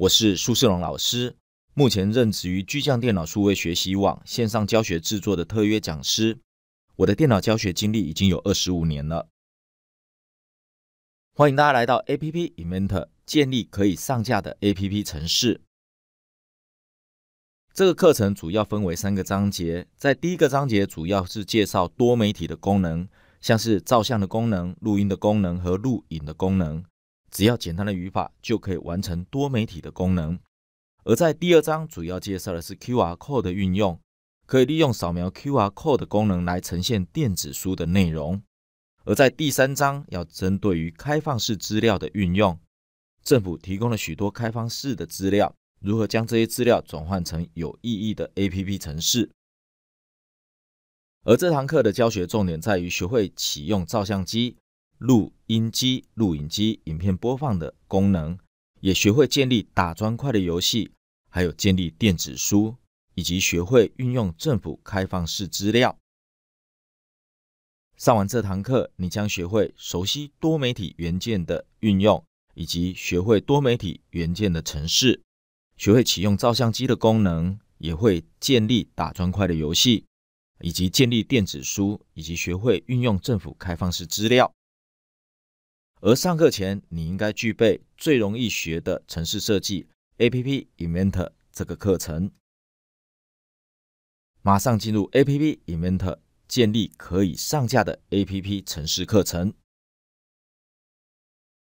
我是苏世龙老师，目前任职于巨匠电脑数位学习网线上教学制作的特约讲师。我的电脑教学经历已经有二十五年了。欢迎大家来到 APP Inventor 建立可以上架的 APP 程式。这个课程主要分为三个章节，在第一个章节主要是介绍多媒体的功能，像是照相的功能、录音的功能和录影的功能。只要简单的语法就可以完成多媒体的功能。而在第二章主要介绍的是 QR code 的运用，可以利用扫描 QR code 的功能来呈现电子书的内容。而在第三章要针对于开放式资料的运用，政府提供了许多开放式的资料，如何将这些资料转换成有意义的 APP 程式。而这堂课的教学重点在于学会启用照相机。录音机、录影机、影片播放的功能，也学会建立打砖块的游戏，还有建立电子书，以及学会运用政府开放式资料。上完这堂课，你将学会熟悉多媒体元件的运用，以及学会多媒体元件的程式，学会启用照相机的功能，也会建立打砖块的游戏，以及建立电子书，以及学会运用政府开放式资料。而上课前，你应该具备最容易学的城市设计 APP Inventor 这个课程。马上进入 APP Inventor，建立可以上架的 APP 城市课程。